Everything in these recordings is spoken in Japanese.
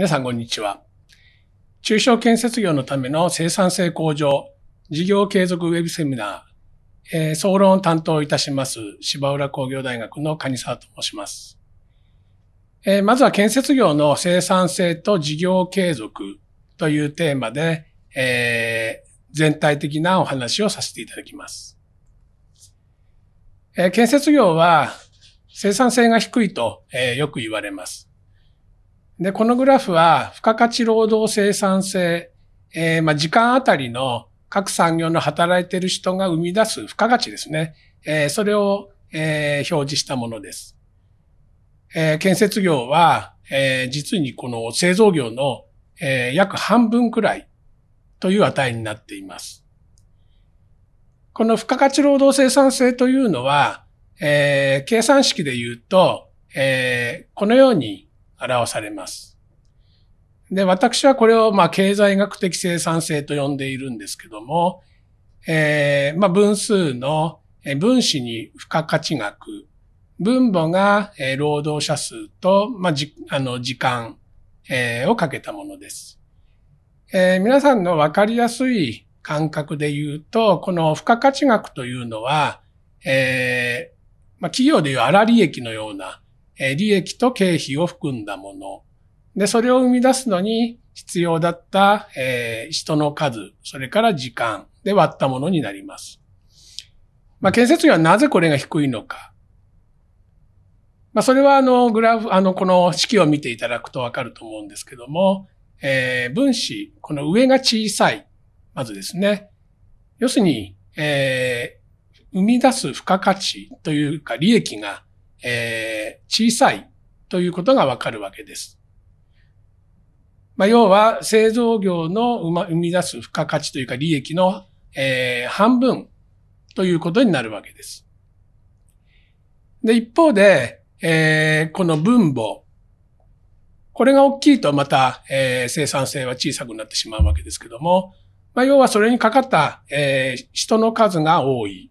皆さんこんにちは。中小建設業のための生産性向上、事業継続ウェブセミナー、えー、総論を担当いたします、芝浦工業大学の蟹沢と申します。えー、まずは建設業の生産性と事業継続というテーマで、えー、全体的なお話をさせていただきます。えー、建設業は生産性が低いと、えー、よく言われます。で、このグラフは、付加価値労働生産性、えー、まあ、時間あたりの各産業の働いている人が生み出す付加価値ですね。えー、それを、えー、表示したものです。えー、建設業は、えー、実にこの製造業の、えー、約半分くらいという値になっています。この付加価値労働生産性というのは、えー、計算式で言うと、えー、このように表されます。で、私はこれを、まあ、経済学的生産性と呼んでいるんですけども、えー、まあ、分数の分子に付加価値額、分母が労働者数と、まあ、じ、あの、時間、えー、をかけたものです。えー、皆さんのわかりやすい感覚で言うと、この付加価値額というのは、えー、まあ、企業でいう粗利益のような、え利益と経費を含んだもの。で、それを生み出すのに必要だった、えー、人の数、それから時間で割ったものになります。まあ、建設業はなぜこれが低いのか。まあ、それはあの、グラフ、あの、この式を見ていただくとわかると思うんですけども、えー、分子、この上が小さい。まずですね。要するに、えー、生み出す付加価値というか利益がえー、小さいということがわかるわけです。まあ、要は製造業の生み出す付加価値というか利益の、えー、半分ということになるわけです。で、一方で、えー、この分母。これが大きいとまた、えー、生産性は小さくなってしまうわけですけども、まあ、要はそれにかかった、えー、人の数が多い、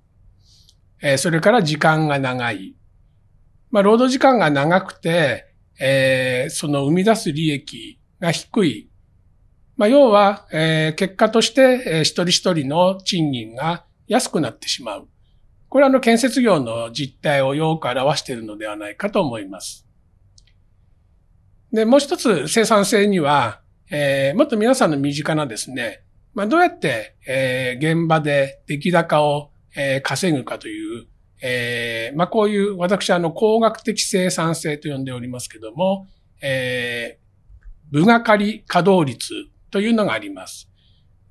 えー、それから時間が長い、まあ、労働時間が長くて、えー、その生み出す利益が低い。まあ、要は、えー、結果として、えー、一人一人の賃金が安くなってしまう。これはあの建設業の実態をよく表しているのではないかと思います。で、もう一つ生産性には、えー、もっと皆さんの身近なですね、まあ、どうやって、えー、現場で出来高を、えー、稼ぐかという、えー、まあ、こういう、私、あの、工学的生産性と呼んでおりますけども、えー、分がかり稼働率というのがあります。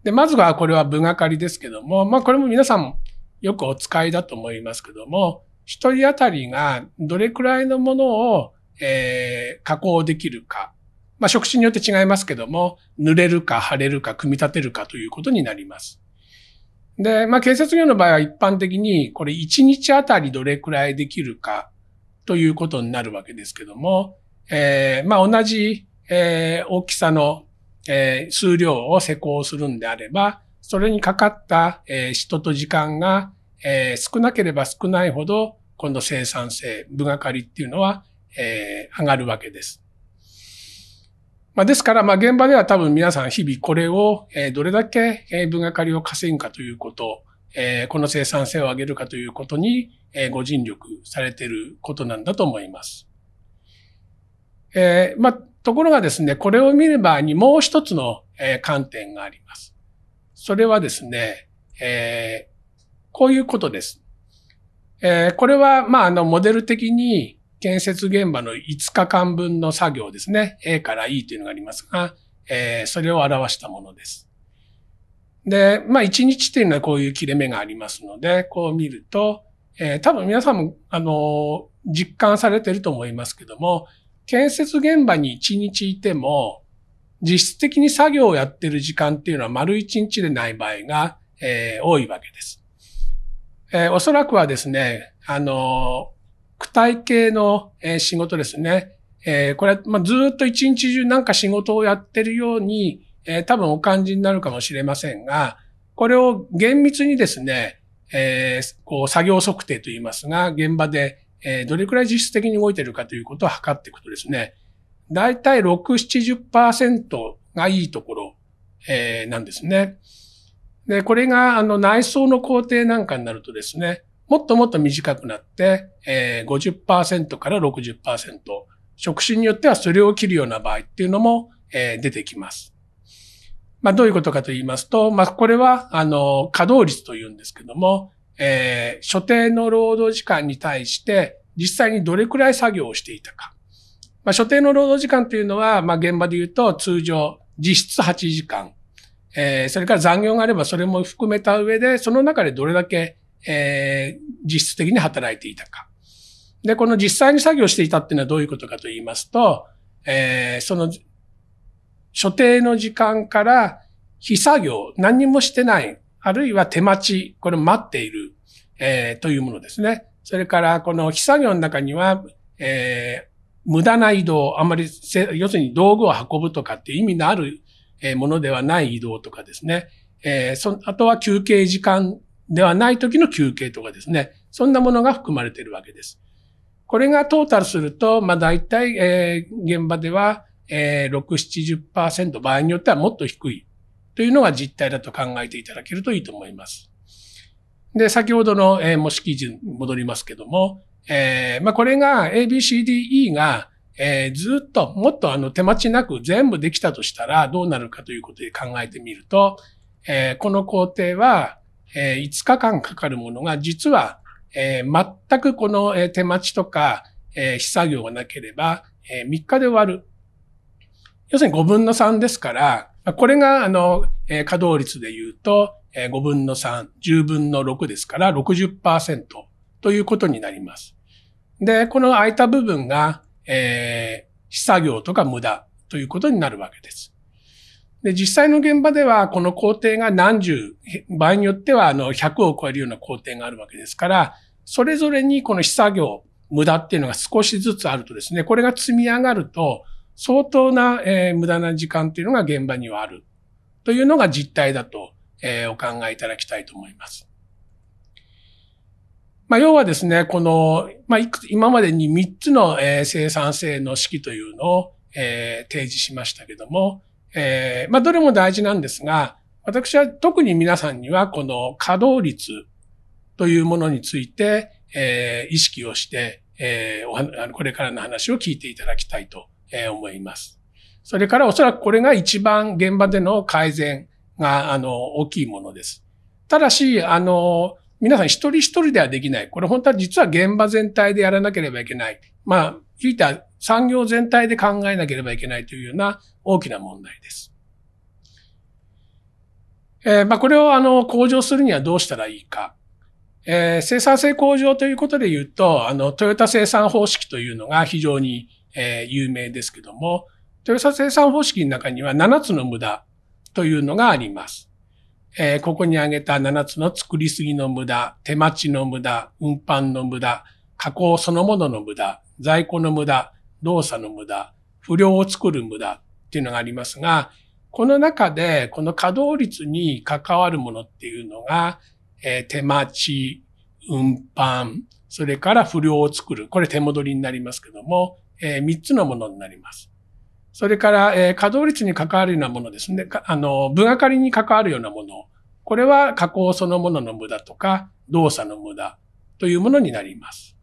で、まずはこれは分がかりですけども、まあ、これも皆さんよくお使いだと思いますけども、一人当たりがどれくらいのものを、えー、加工できるか。まあ、職種によって違いますけども、濡れるか、腫れるか、組み立てるかということになります。で、まあ、警察業の場合は一般的に、これ1日あたりどれくらいできるかということになるわけですけども、えー、まあ、同じ、えー、大きさの、えー、数量を施工するんであれば、それにかかった、えー、人と時間が、えー、少なければ少ないほど、今度生産性、分がかりっていうのは、えー、上がるわけです。まあ、ですから、まあ、現場では多分皆さん日々これを、えどれだけ、え分がかりを稼ぐかということ、えこの生産性を上げるかということに、えご尽力されていることなんだと思います。えまあ、ところがですね、これを見る場合にもう一つの、え観点があります。それはですね、えこういうことです。えこれは、まあ、あの、モデル的に、建設現場の5日間分の作業ですね。A から E というのがありますが、えー、それを表したものです。で、まあ1日っていうのはこういう切れ目がありますので、こう見ると、えー、多分皆さんも、あのー、実感されてると思いますけども、建設現場に1日いても、実質的に作業をやってる時間っていうのは丸1日でない場合が、えー、多いわけです。えおそらくはですね、あの躯体系の、えー、仕事ですね。えー、これは、まあ、ずっと一日中なんか仕事をやってるように、えー、多分お感じになるかもしれませんが、これを厳密にですね、えー、こう作業測定といいますが、現場で、えどれくらい実質的に動いてるかということを測っていくとですね、だいたい6、70%がいいところ、えなんですね。で、これが、あの、内装の工程なんかになるとですね、もっともっと短くなって、えー、50%から60%、職種によってはそれを切るような場合っていうのも、え出てきます。まあ、どういうことかと言いますと、まあ、これは、あの、稼働率というんですけども、えー、所定の労働時間に対して、実際にどれくらい作業をしていたか。まあ、所定の労働時間というのは、まあ、現場で言うと、通常、実質8時間。えー、それから残業があればそれも含めた上で、その中でどれだけえー、実質的に働いていたか。で、この実際に作業していたっていうのはどういうことかと言いますと、えー、その、所定の時間から非作業、何にもしてない、あるいは手待ち、これ待っている、えー、というものですね。それから、この非作業の中には、えー、無駄な移動、あんまり要するに道具を運ぶとかっていう意味のあるものではない移動とかですね。えー、そあとは休憩時間ではない時の休憩とかですね、そんなものが含まれているわけです。これがトータルすると、まあ大体、えー、現場では、えー、6、70%、場合によってはもっと低いというのが実態だと考えていただけるといいと思います。で、先ほどの、えー、模式基準戻りますけども、えー、まあこれが ABCDE が、えー、ずっともっとあの手間ちなく全部できたとしたらどうなるかということで考えてみると、えー、この工程はえー、5日間かかるものが、実は、えー、全くこの、手待ちとか、えー、作業がなければ、えー、3日で終わる。要するに5分の3ですから、これが、あの、えー、稼働率で言うと、えー、5分の3、10分の6ですから60%ということになります。で、この空いた部分が、えー、作業とか無駄ということになるわけです。で、実際の現場では、この工程が何十、場合によっては、あの、100を超えるような工程があるわけですから、それぞれにこの試作業、無駄っていうのが少しずつあるとですね、これが積み上がると、相当な、えー、無駄な時間というのが現場にはある。というのが実態だと、えー、お考えいただきたいと思います。まあ、要はですね、この、まあ、いく今までに3つの、えー、生産性の式というのを、えー、提示しましたけども、えー、まあ、どれも大事なんですが、私は特に皆さんにはこの稼働率というものについて、えー、意識をして、えー、これからの話を聞いていただきたいと思います。それからおそらくこれが一番現場での改善が、あの、大きいものです。ただし、あの、皆さん一人一人ではできない。これ本当は実は現場全体でやらなければいけない。まあ、ひいた産業全体で考えなければいけないというような大きな問題です。えー、まあ、これをあの向上するにはどうしたらいいか。えー、生産性向上ということで言うと、あの、トヨタ生産方式というのが非常に、えー、有名ですけども、トヨタ生産方式の中には7つの無駄というのがあります。えー、ここに挙げた7つの作りすぎの無駄、手待ちの無駄、運搬の無駄、加工そのものの無駄、在庫の無駄、動作の無駄、不良を作る無駄っていうのがありますが、この中で、この稼働率に関わるものっていうのが、えー、手待ち、運搬、それから不良を作る。これ手戻りになりますけども、えー、3つのものになります。それから、えー、稼働率に関わるようなものですね。あの、分がかりに関わるようなもの。これは加工そのものの無駄とか、動作の無駄というものになります。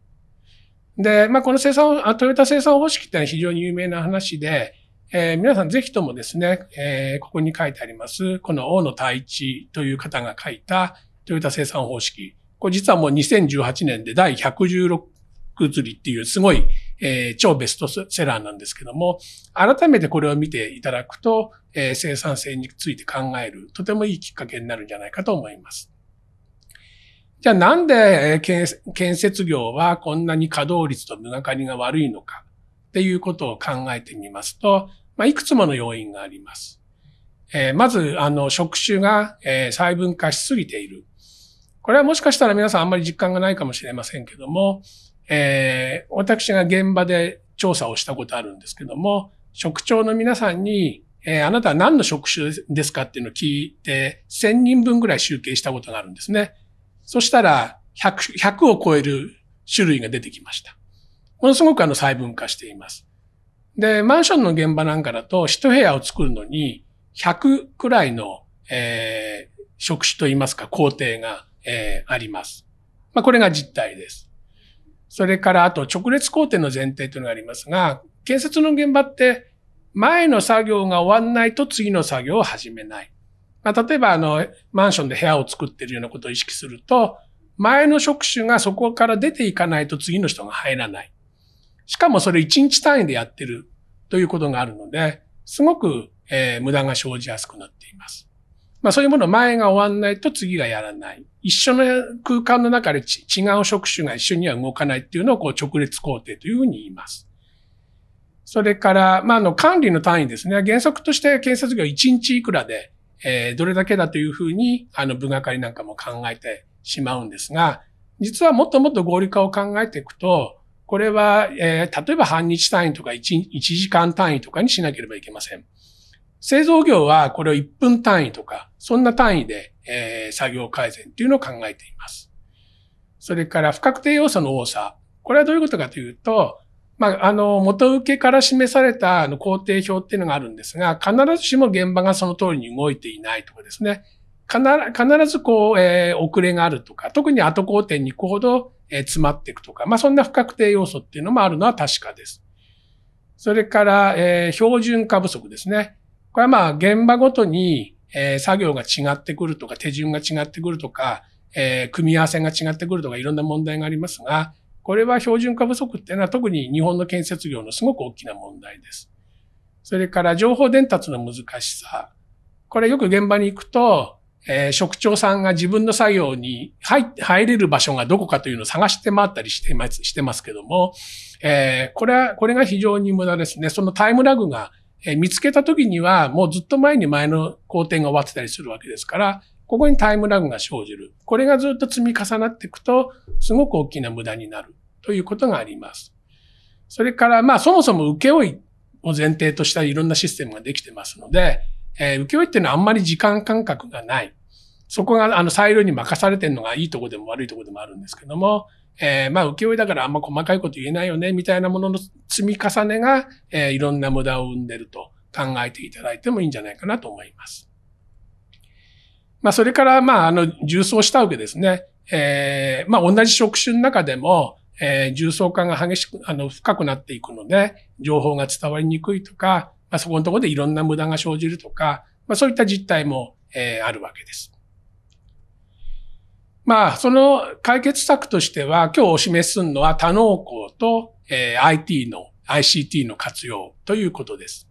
で、まあ、この生産、トヨタ生産方式ってのは非常に有名な話で、えー、皆さんぜひともですね、えー、ここに書いてあります、この大野太一という方が書いたトヨタ生産方式。これ実はもう2018年で第116釣りっていうすごい、えー、超ベストセラーなんですけども、改めてこれを見ていただくと、えー、生産性について考える、とてもいいきっかけになるんじゃないかと思います。じゃあなんで建設業はこんなに稼働率と無がかりが悪いのかっていうことを考えてみますと、まあ、いくつもの要因があります。えー、まず、あの、職種が、えー、細分化しすぎている。これはもしかしたら皆さんあんまり実感がないかもしれませんけども、えー、私が現場で調査をしたことあるんですけども、職長の皆さんに、えー、あなたは何の職種ですかっていうのを聞いて、1000人分ぐらい集計したことがあるんですね。そしたら100、100を超える種類が出てきました。ものすごくあの細分化しています。で、マンションの現場なんかだと、一部屋を作るのに、100くらいの、えー、職種といいますか、工程が、えー、あります。まあ、これが実態です。それから、あと、直列工程の前提というのがありますが、建設の現場って、前の作業が終わんないと次の作業を始めない。まあ、例えば、あの、マンションで部屋を作ってるようなことを意識すると、前の職種がそこから出ていかないと次の人が入らない。しかもそれ1日単位でやってるということがあるので、すごく、えー、無駄が生じやすくなっています。まあそういうもの前が終わんないと次がやらない。一緒の空間の中で違う職種が一緒には動かないっていうのをこう直列工程というふうに言います。それから、まあ、あの管理の単位ですね。原則として建設業1日いくらでえー、どれだけだというふうに、あの、分がかりなんかも考えてしまうんですが、実はもっともっと合理化を考えていくと、これは、えー、例えば半日単位とか 1, 1時間単位とかにしなければいけません。製造業はこれを1分単位とか、そんな単位で、えー、作業改善っていうのを考えています。それから不確定要素の多さ。これはどういうことかというと、まあ、あの、元受けから示されたあの工程表っていうのがあるんですが、必ずしも現場がその通りに動いていないとかですね。必ずこう、えー、遅れがあるとか、特に後工程に行くほど、えー、詰まっていくとか、まあ、そんな不確定要素っていうのもあるのは確かです。それから、えー、標準化不足ですね。これはまあ、現場ごとに、えー、作業が違ってくるとか、手順が違ってくるとか、えー、組み合わせが違ってくるとか、いろんな問題がありますが、これは標準化不足っていうのは特に日本の建設業のすごく大きな問題です。それから情報伝達の難しさ。これよく現場に行くと、えー、職長さんが自分の作業に入入れる場所がどこかというのを探して回ったりしてます、してますけども、えー、これは、これが非常に無駄ですね。そのタイムラグが、えー、見つけた時にはもうずっと前に前の工程が終わってたりするわけですから、ここにタイムラグが生じる。これがずっと積み重なっていくと、すごく大きな無駄になる。ということがあります。それから、まあ、そもそも請負を前提としたいろんなシステムができてますので、えー、請負っていうのはあんまり時間感覚がない。そこが、あの、裁量に任されてるのがいいとこでも悪いとこでもあるんですけども、えー、まあ、請負いだからあんま細かいこと言えないよね、みたいなものの積み重ねが、えー、いろんな無駄を生んでると考えていただいてもいいんじゃないかなと思います。まあ、それから、まあ、あの、重装したわけですね。えー、まあ、同じ職種の中でも、えー、重層化が激しく、あの、深くなっていくので、情報が伝わりにくいとか、まあ、そこのところでいろんな無駄が生じるとか、まあ、そういった実態も、えー、あるわけです。まあ、その解決策としては、今日お示すのは多能工と、えー、IT の、ICT の活用ということです。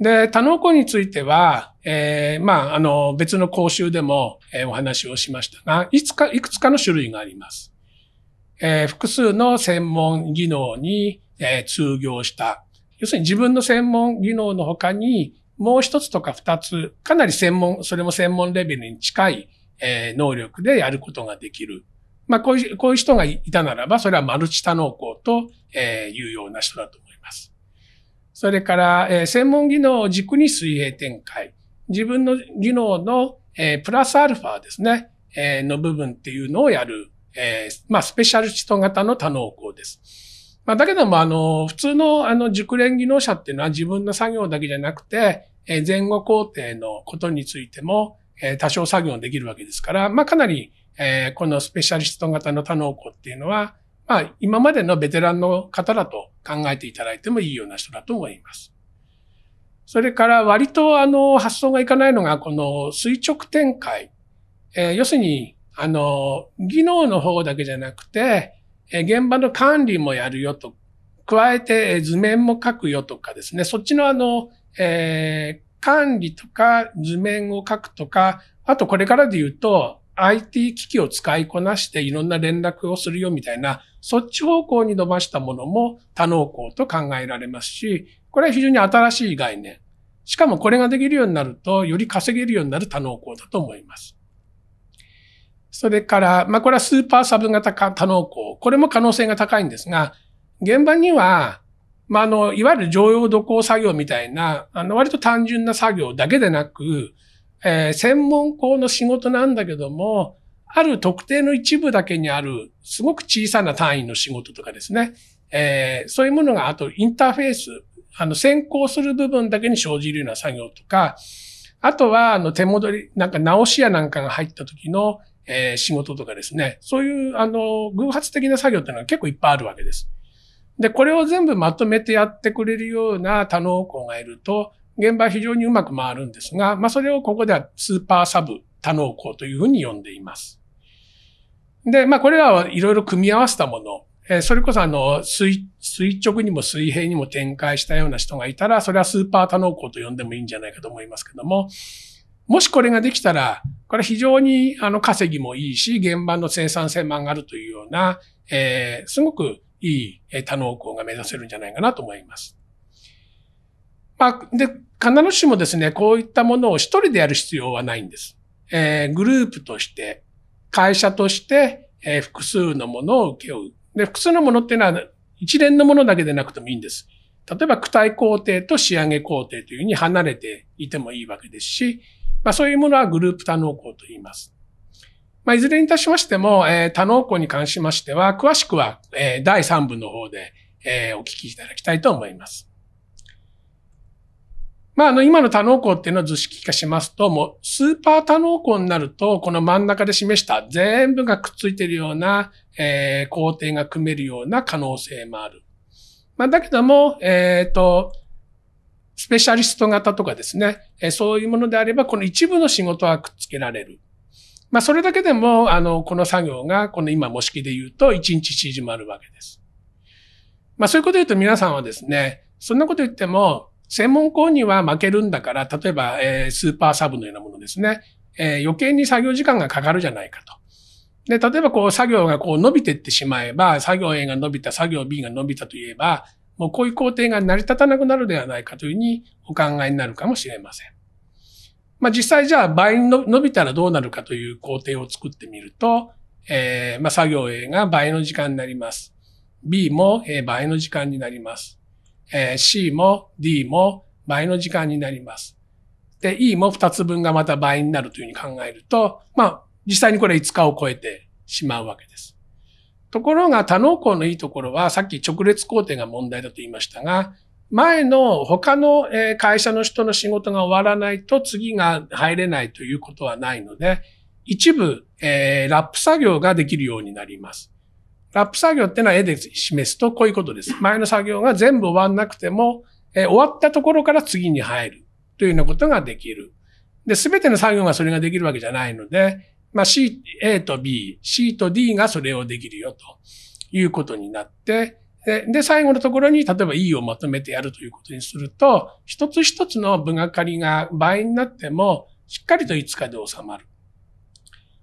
で、多能工については、えー、まあ、あの、別の講習でも、えー、お話をしましたが、いつか、いくつかの種類があります。えー、複数の専門技能に、えー、通業した。要するに自分の専門技能の他に、もう一つとか二つ、かなり専門、それも専門レベルに近い、えー、能力でやることができる。まあ、こういう、こういう人がいたならば、それはマルチ多能工と、えいうような人だと思います。それから、え専門技能を軸に水平展開。自分の技能の、えプラスアルファですね、えの部分っていうのをやる。えー、まあ、スペシャリスト型の多能工です。まあ、だけども、あの、普通の、あの、熟練技能者っていうのは自分の作業だけじゃなくて、えー、前後工程のことについても、えー、多少作業できるわけですから、まあ、かなり、えー、このスペシャリスト型の多能工っていうのは、まあ、今までのベテランの方だと考えていただいてもいいような人だと思います。それから割とあの発想がいかないのがこの垂直展開。えー、要するにあの、技能の方だけじゃなくて、え現場の管理もやるよと、加えて図面も書くよとかですね、そっちのあの、えー、管理とか図面を書くとか、あとこれからで言うと、IT 機器を使いこなしていろんな連絡をするよみたいな、そっち方向に伸ばしたものも多能工と考えられますし、これは非常に新しい概念。しかもこれができるようになると、より稼げるようになる多能工だと思います。それから、まあ、これはスーパーサブ型多能工。これも可能性が高いんですが、現場には、まあ、あの、いわゆる常用土工作業みたいな、あの、割と単純な作業だけでなく、えー、専門工の仕事なんだけども、ある特定の一部だけにある、すごく小さな単位の仕事とかですね。えー、そういうものが、あとインターフェース、あの、先行する部分だけに生じるような作業とか、あとは、あの、手戻り、なんか直しやなんかが入った時のえー、仕事とかですね、そういう、あの、偶発的な作業っていうのは結構いっぱいあるわけです。で、これを全部まとめてやってくれるような多能工がいると、現場は非常にうまく回るんですが、まあ、それをここではスーパーサブ多能工というふうに呼んでいます。で、まあ、これらはいろいろ組み合わせたもの、えそれこそあの垂、垂直にも水平にも展開したような人がいたら、それはスーパー多能工と呼んでもいいんじゃないかと思いますけども、もしこれができたら、これ非常にあの稼ぎもいいし、現場の生産性も上がるというような、えー、すごくいい多能工が目指せるんじゃないかなと思います。まあ、で、必ずしもですね、こういったものを一人でやる必要はないんです。えー、グループとして、会社として、えー、複数のものを請け負う。で、複数のものっていうのは、一連のものだけでなくてもいいんです。例えば、躯体工程と仕上げ工程というふうに離れていてもいいわけですし、まあ、そういうものはグループ多能工と言います。まあ、いずれにいたしましても、えー、多能工に関しましては、詳しくは、えー、第3部の方で、えー、お聞きいただきたいと思います。まあ、あの、今の多能工っていうのを図式化しますと、もう、スーパー多能工になると、この真ん中で示した全部がくっついているような、えー、工程が組めるような可能性もある。まあ、だけども、えっ、ー、と、スペシャリスト型とかですね、えそういうものであれば、この一部の仕事はくっつけられる。まあ、それだけでも、あの、この作業が、この今模式で言うと、1日縮まるわけです。まあ、そういうこと言うと皆さんはですね、そんなこと言っても、専門校には負けるんだから、例えば、えスーパーサブのようなものですね、え余計に作業時間がかかるじゃないかと。で、例えばこう作業がこう伸びていってしまえば、作業 A が伸びた、作業 B が伸びたといえば、もうこういう工程が成り立たなくなるではないかというふうにお考えになるかもしれません。まあ、実際じゃあ倍に伸びたらどうなるかという工程を作ってみると、えー、まあ、作業 A が倍の時間になります。B も倍の時間になります。えー、C も D も倍の時間になります。で、E も2つ分がまた倍になるというふうに考えると、まあ、実際にこれ5日を超えてしまうわけです。ところが多能工のいいところは、さっき直列工程が問題だと言いましたが、前の他の会社の人の仕事が終わらないと次が入れないということはないので、一部、えー、ラップ作業ができるようになります。ラップ作業っていうのは絵で示すとこういうことです。前の作業が全部終わんなくても、えー、終わったところから次に入るというようなことができる。で、すべての作業がそれができるわけじゃないので、まあ C、A と B、C と D がそれをできるよということになって、で、で最後のところに、例えば E をまとめてやるということにすると、一つ一つの分がかりが倍になっても、しっかりと5日で収まる。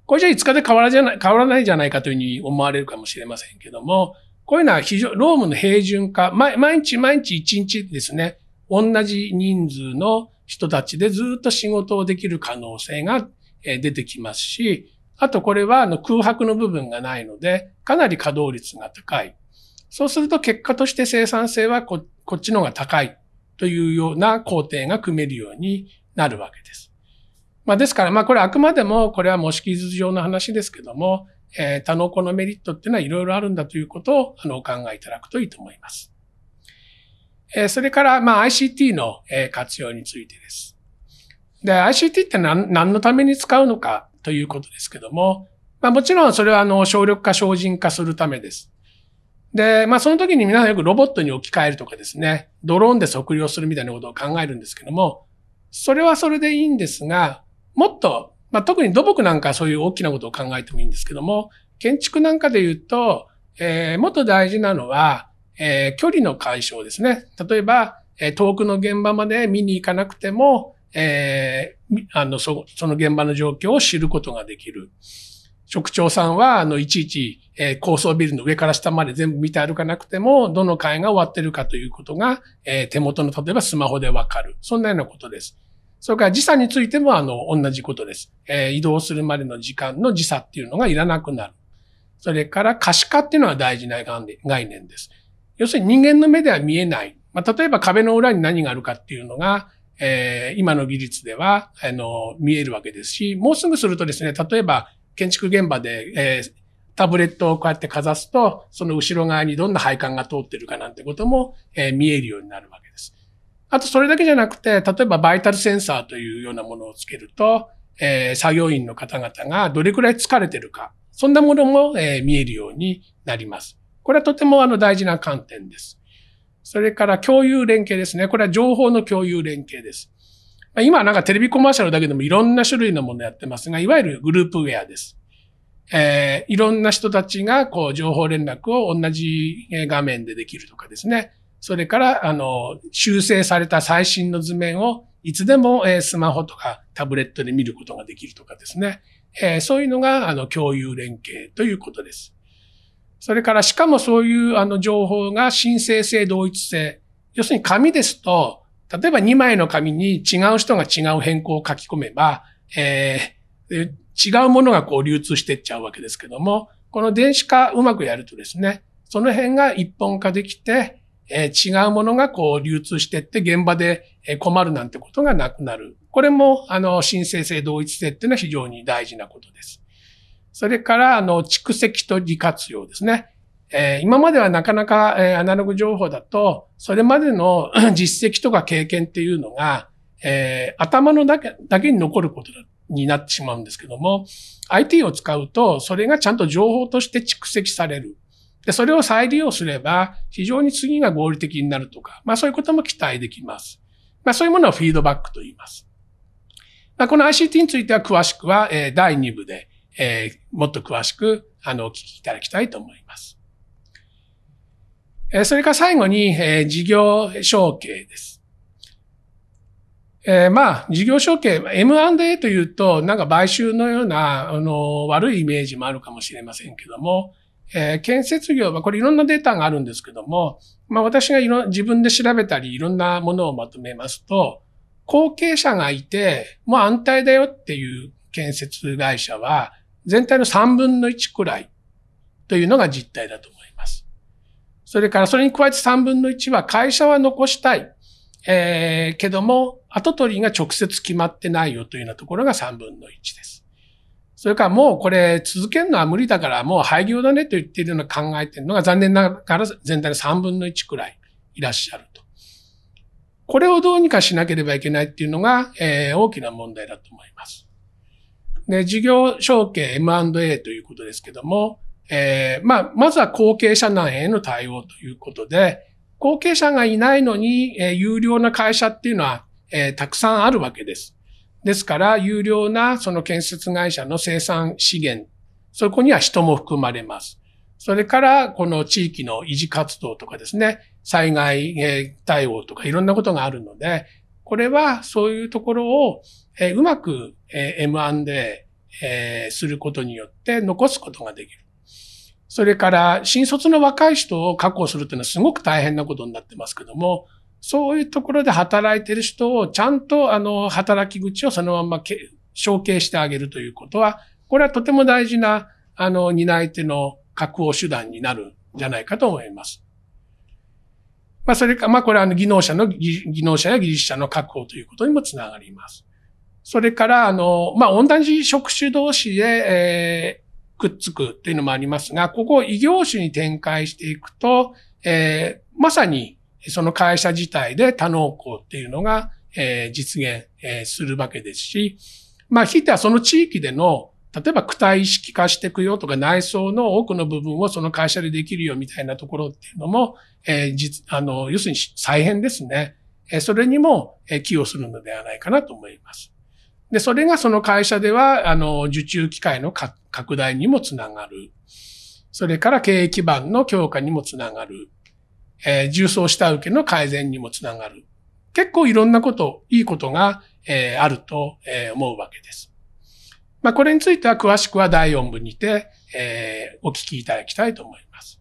これじゃ5日で変わらじゃない、変わらないじゃないかというふうに思われるかもしれませんけども、こういうのは非常、労務の平準化、毎日毎日1日ですね、同じ人数の人たちでずっと仕事をできる可能性が出てきますし、あとこれはあの空白の部分がないので、かなり稼働率が高い。そうすると結果として生産性はここっちの方が高いというような工程が組めるようになるわけです。まあですから、まあこれあくまでもこれは模式図上の話ですけども、えー、他の子のメリットっていうのはいろいろあるんだということをあのお考えいただくといいと思います。えー、それから、まあ ICT の、え活用についてです。で、ICT って何何のために使うのかということですけども、まあもちろんそれはあの、省力化、省人化するためです。で、まあその時に皆さんよくロボットに置き換えるとかですね、ドローンで測量するみたいなことを考えるんですけども、それはそれでいいんですが、もっと、まあ特に土木なんかそういう大きなことを考えてもいいんですけども、建築なんかで言うと、えー、もっと大事なのは、えー、距離の解消ですね。例えば、えー、遠くの現場まで見に行かなくても、えー、あの、そ、その現場の状況を知ることができる。職長さんは、あの、いちいち、えー、高層ビルの上から下まで全部見て歩かなくても、どの階が終わってるかということが、えー、手元の、例えばスマホでわかる。そんなようなことです。それから時差についても、あの、同じことです。えー、移動するまでの時間の時差っていうのがいらなくなる。それから可視化っていうのは大事な概念です。要するに人間の目では見えない。まあ、例えば壁の裏に何があるかっていうのが、えー、今の技術では、あの、見えるわけですし、もうすぐするとですね、例えば建築現場で、えー、タブレットをこうやってかざすと、その後ろ側にどんな配管が通ってるかなんてことも、えー、見えるようになるわけです。あと、それだけじゃなくて、例えばバイタルセンサーというようなものをつけると、えー、作業員の方々がどれくらい疲れてるか、そんなものも、えー、見えるようになります。これはとてもあの大事な観点です。それから共有連携ですね。これは情報の共有連携です。今はなんかテレビコマーシャルだけでもいろんな種類のものやってますが、いわゆるグループウェアです。えー、いろんな人たちがこう情報連絡を同じ画面でできるとかですね。それから、あの、修正された最新の図面をいつでも、えスマホとかタブレットで見ることができるとかですね。えそういうのが、あの、共有連携ということです。それからしかもそういうあの情報が申請性同一性。要するに紙ですと、例えば2枚の紙に違う人が違う変更を書き込めば、えー、違うものがこう流通していっちゃうわけですけども、この電子化うまくやるとですね、その辺が一本化できて、えー、違うものがこう流通していって現場で困るなんてことがなくなる。これもあの申請性同一性っていうのは非常に大事なことです。それから、あの、蓄積と利活用ですね。えー、今まではなかなか、えー、アナログ情報だと、それまでの 実績とか経験っていうのが、えー、頭のだけ、だけに残ることになってしまうんですけども、IT を使うと、それがちゃんと情報として蓄積される。で、それを再利用すれば、非常に次が合理的になるとか、まあそういうことも期待できます。まあそういうものをフィードバックと言います。まあこの ICT については詳しくは、えー、第2部で、えー、もっと詳しく、あの、お聞きいただきたいと思います。えー、それから最後に、えー、事業承継です。えー、まあ、事業承継、M&A というと、なんか買収のような、あの、悪いイメージもあるかもしれませんけども、えー、建設業は、これいろんなデータがあるんですけども、まあ私がいろ、自分で調べたり、いろんなものをまとめますと、後継者がいて、もう安泰だよっていう建設会社は、全体の3分の1くらいというのが実態だと思います。それからそれに加えて3分の1は会社は残したい。えー、けども、後取りが直接決まってないよというようなところが3分の1です。それからもうこれ続けるのは無理だからもう廃業だねと言っているような考えているのが残念ながら全体の3分の1くらいいらっしゃると。これをどうにかしなければいけないっていうのが、えー、大きな問題だと思います。で、事業承継 M&A ということですけども、えー、まあ、まずは後継者難への対応ということで、後継者がいないのに、えー、有料な会社っていうのは、えー、たくさんあるわけです。ですから、有料なその建設会社の生産資源、そこには人も含まれます。それから、この地域の維持活動とかですね、災害対応とかいろんなことがあるので、これはそういうところを、えー、うまく、えー、M&A、えー、することによって残すことができる。それから、新卒の若い人を確保するというのはすごく大変なことになってますけども、そういうところで働いてる人をちゃんと、あの、働き口をそのままけ承継してあげるということは、これはとても大事な、あの、担い手の確保手段になるんじゃないかと思います。まあ、それか、まあ、これは、あの、技能者の、技能者や技術者の確保ということにもつながります。それから、あの、まあ、同じ職種同士で、えー、くっつくっていうのもありますが、ここを異業種に展開していくと、えー、まさに、その会社自体で多能工っていうのが、えー、実現、えー、するわけですし、まあ、ひいてはその地域での、例えば躯体意識化していくよとか内装の多くの部分をその会社でできるよみたいなところっていうのも、えー、実、あの、要するに再編ですね。えそれにも、え寄与するのではないかなと思います。で、それがその会社では、あの、受注機会の拡大にもつながる。それから経営基盤の強化にもつながる。えー、重層下請けの改善にもつながる。結構いろんなこと、いいことが、えー、あると、えー、思うわけです。まあ、これについては詳しくは第4部にて、えー、お聞きいただきたいと思います。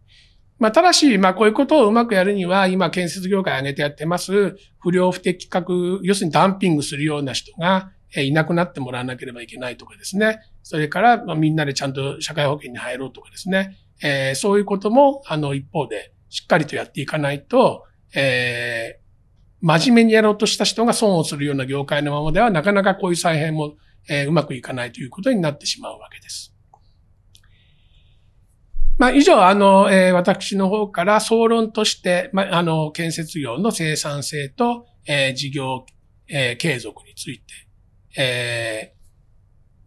まあ、ただし、まあ、こういうことをうまくやるには、今、建設業界挙げてやってます、不良不適格、要するにダンピングするような人が、えいなくなってもらわなければいけないとかですね。それから、まみんなでちゃんと社会保険に入ろうとかですね。えー、そういうことも、あの、一方で、しっかりとやっていかないと、えー、真面目にやろうとした人が損をするような業界のままでは、なかなかこういう再編も、えー、うまくいかないということになってしまうわけです。まあ、以上、あの、えー、私の方から総論として、まあ、あの、建設業の生産性と、えー、事業、えー、継続について、え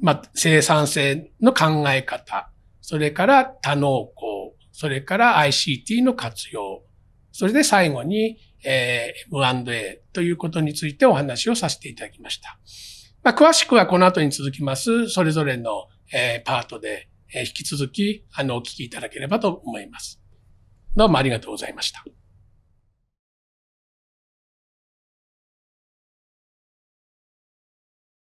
ー、まあ、生産性の考え方、それから多能工、それから ICT の活用、それで最後に、えー、M&A ということについてお話をさせていただきました。まあ、詳しくはこの後に続きます、それぞれの、えー、パートで、えー、引き続き、あの、お聞きいただければと思います。どうもありがとうございました。